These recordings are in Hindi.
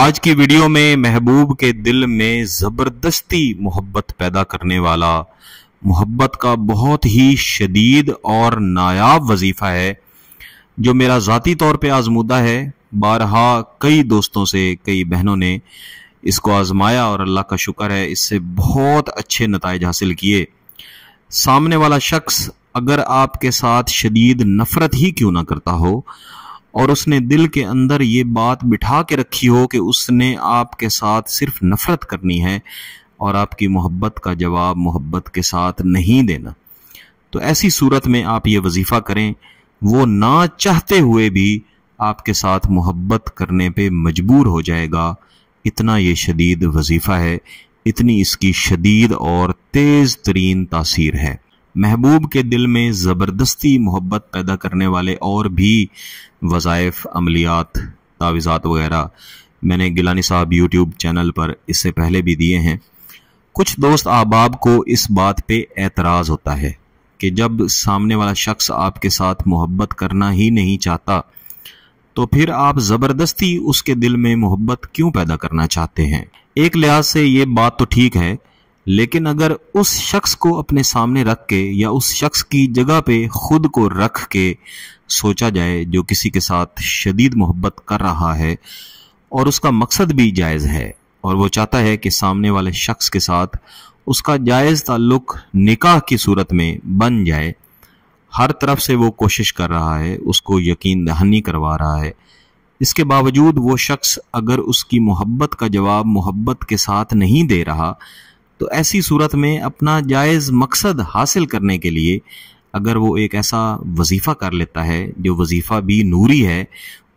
आज की वीडियो में महबूब के दिल में ज़बरदस्ती मोहब्बत पैदा करने वाला मोहब्बत का बहुत ही शदीद और नायाब वजीफ़ा है जो मेरा ज़ाती तौर पे आजमूदा है बारहा कई दोस्तों से कई बहनों ने इसको आजमाया और अल्लाह का शुक्र है इससे बहुत अच्छे नतज हासिल किए सामने वाला शख्स अगर आपके साथ शदीद नफ़रत ही क्यों ना करता हो और उसने दिल के अंदर ये बात बिठा के रखी हो कि उसने आपके साथ सिर्फ नफरत करनी है और आपकी मोहब्बत का जवाब मोहब्बत के साथ नहीं देना तो ऐसी सूरत में आप ये वजीफ़ा करें वो ना चाहते हुए भी आपके साथ मोहब्बत करने पे मजबूर हो जाएगा इतना ये शदीद वजीफ़ा है इतनी इसकी शदीद और तेज़ तरीन तासीर है महबूब के दिल में ज़बरदस्ती मोहब्बत पैदा करने वाले और भी वज़ायफ़ अमलियात तावीज़ात वगैरह मैंने गिलानी साहब यूट्यूब चैनल पर इससे पहले भी दिए हैं कुछ दोस्त अहबाब को इस बात पे एतराज़ होता है कि जब सामने वाला शख्स आपके साथ मोहब्बत करना ही नहीं चाहता तो फिर आप ज़बरदस्ती उसके दिल में मोहब्बत क्यों पैदा करना चाहते हैं एक लिहाज से ये बात तो ठीक है लेकिन अगर उस शख्स को अपने सामने रख के या उस शख्स की जगह पे खुद को रख के सोचा जाए जो किसी के साथ शदीद मोहब्बत कर रहा है और उसका मकसद भी जायज़ है और वो चाहता है कि सामने वाले शख्स के साथ उसका जायज़ ताल्लुक निकाह की सूरत में बन जाए हर तरफ से वो कोशिश कर रहा है उसको यकीन दहानी करवा रहा है इसके बावजूद वो शख्स अगर उसकी मोहब्बत का जवाब मोहब्बत के साथ नहीं दे रहा तो ऐसी सूरत में अपना जायज़ मकसद हासिल करने के लिए अगर वो एक ऐसा वजीफ़ा कर लेता है जो वजीफ़ा भी नूरी है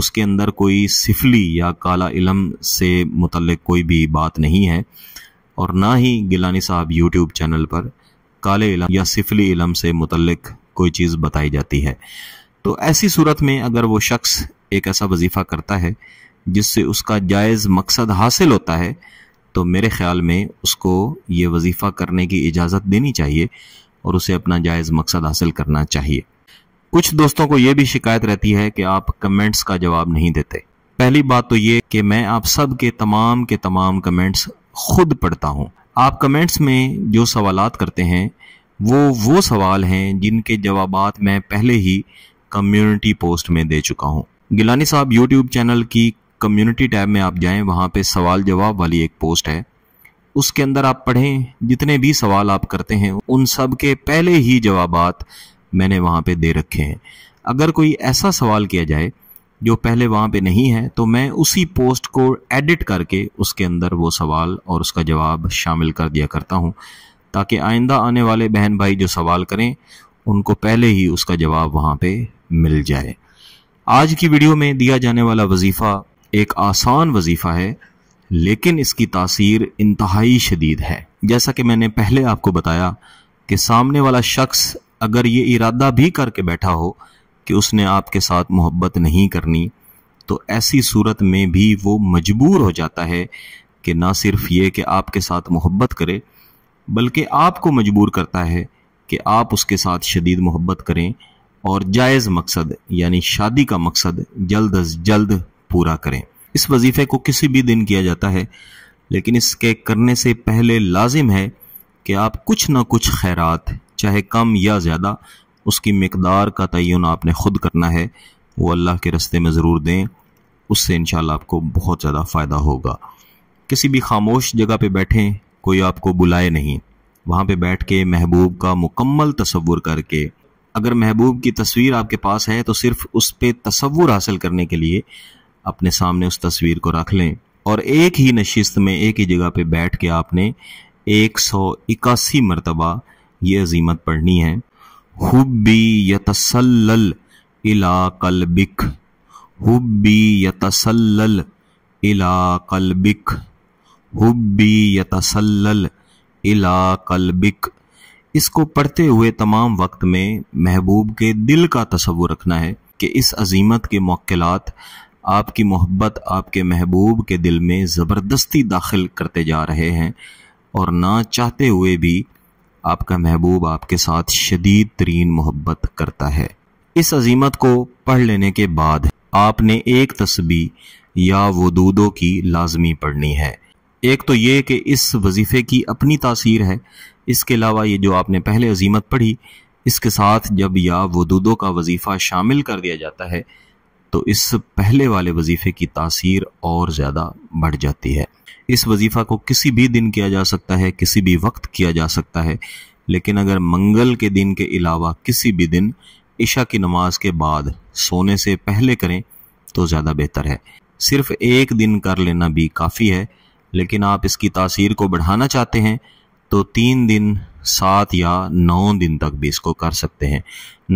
उसके अंदर कोई सिफली या काला इलम से मुतल कोई भी बात नहीं है और ना ही गिलानी साहब यूट्यूब चैनल पर काले इलम या सिफली इलम से मुतल कोई चीज़ बताई जाती है तो ऐसी सूरत में अगर वो शख्स एक ऐसा वजीफ़ा करता है जिससे उसका जायज़ मकसद हासिल होता है तो मेरे ख्याल में उसको ये वजीफ़ा करने की इजाज़त देनी चाहिए और उसे अपना जायज़ मकसद हासिल करना चाहिए कुछ दोस्तों को ये भी शिकायत रहती है कि आप कमेंट्स का जवाब नहीं देते पहली बात तो ये कि मैं आप सब के तमाम के तमाम कमेंट्स खुद पढ़ता हूँ आप कमेंट्स में जो सवाल करते हैं वो वो सवाल हैं जिनके जवाब मैं पहले ही कम्युनिटी पोस्ट में दे चुका हूँ गिलानी साहब यूट्यूब चैनल की कम्युनिटी टैब में आप जाएं वहाँ पे सवाल जवाब वाली एक पोस्ट है उसके अंदर आप पढ़ें जितने भी सवाल आप करते हैं उन सब के पहले ही जवाब मैंने वहाँ पे दे रखे हैं अगर कोई ऐसा सवाल किया जाए जो पहले वहाँ पे नहीं है तो मैं उसी पोस्ट को एडिट करके उसके अंदर वो सवाल और उसका जवाब शामिल कर दिया करता हूँ ताकि आइंदा आने वाले बहन भाई जो सवाल करें उनको पहले ही उसका जवाब वहाँ पे मिल जाए आज की वीडियो में दिया जाने वाला वजीफ़ा एक आसान वजीफ़ा है लेकिन इसकी तासीर इंतहाई शदीद है जैसा कि मैंने पहले आपको बताया कि सामने वाला शख्स अगर ये इरादा भी करके बैठा हो कि उसने आपके साथ मोहब्बत नहीं करनी तो ऐसी सूरत में भी वो मजबूर हो जाता है कि ना सिर्फ ये कि आपके साथ मोहब्बत करे बल्कि आपको मजबूर करता है कि आप उसके साथ शदीद मोहब्बत करें और जायज़ मकसद यानी शादी का मकसद जल्द अज जल्द पूरा करें इस वजीफे को किसी भी दिन किया जाता है लेकिन इसके करने से पहले लाजिम है कि आप कुछ ना कुछ खैरात चाहे कम या ज़्यादा उसकी मकदार का तयन आपने ख़ुद करना है वो अल्लाह के रस्ते में ज़रूर दें उससे इन आपको बहुत ज़्यादा फ़ायदा होगा किसी भी खामोश जगह पे बैठें कोई आपको बुलाए नहीं वहाँ पे बैठ के महबूब का मुकम्मल तस्वुर करके अगर महबूब की तस्वीर आपके पास है तो सिर्फ उस पर तस्वुर हासिल करने के लिए अपने सामने उस तस्वीर को रख लें और एक ही नशिस्त में एक ही जगह पे बैठ के आपने एक सौ इक्यासी मरतबा ये अजीमत पढ़नी है हुबी यतसल्लल इला बिक हुबी यतसल्लल इला कलबिक हुबी यतसल्लल इला कलबिक इसको पढ़ते हुए तमाम वक्त में महबूब के दिल का तस्वुर रखना है कि इस अजीमत के मौकलात आपकी मोहब्बत आपके महबूब के दिल में ज़बरदस्ती दाखिल करते जा रहे हैं और ना चाहते हुए भी आपका महबूब आपके साथ शदीद तरीन मोहब्बत करता है इस अजीमत को पढ़ लेने के बाद आपने एक तस्बी या वदूदों की लाजमी पढ़नी है एक तो ये कि इस वजीफ़े की अपनी तासीर है इसके अलावा ये जो आपने पहले अजीमत पढ़ी इसके साथ जब या वदूदों का वजीफ़ा शामिल कर दिया जाता है तो इस पहले वाले वजीफ़े की तासीर और ज़्यादा बढ़ जाती है इस वजीफ़ा को किसी भी दिन किया जा सकता है किसी भी वक्त किया जा सकता है लेकिन अगर मंगल के दिन के अलावा किसी भी दिन ईशा की नमाज के बाद सोने से पहले करें तो ज़्यादा बेहतर है सिर्फ एक दिन कर लेना भी काफ़ी है लेकिन आप इसकी तासीर को बढ़ाना चाहते हैं तो तीन दिन सात या नौ दिन तक भी इसको कर सकते हैं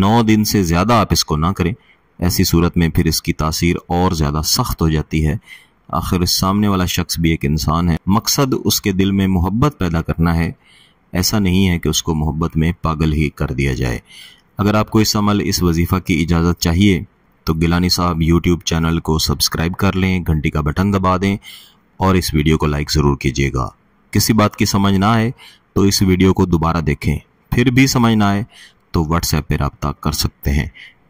नौ दिन से ज़्यादा आप इसको ना करें ऐसी सूरत में फिर इसकी तासीर और ज़्यादा सख्त हो जाती है आखिर सामने वाला शख्स भी एक इंसान है मकसद उसके दिल में मोहब्बत पैदा करना है ऐसा नहीं है कि उसको मोहब्बत में पागल ही कर दिया जाए अगर आपको इस अमल इस वजीफ़ा की इजाज़त चाहिए तो गिलानी साहब यूट्यूब चैनल को सब्सक्राइब कर लें घंटी का बटन दबा दें और इस वीडियो को लाइक ज़रूर कीजिएगा किसी बात की समझ ना आए तो इस वीडियो को दोबारा देखें फिर भी समझ ना आए तो व्हाट्सएप पर रबता कर सकते हैं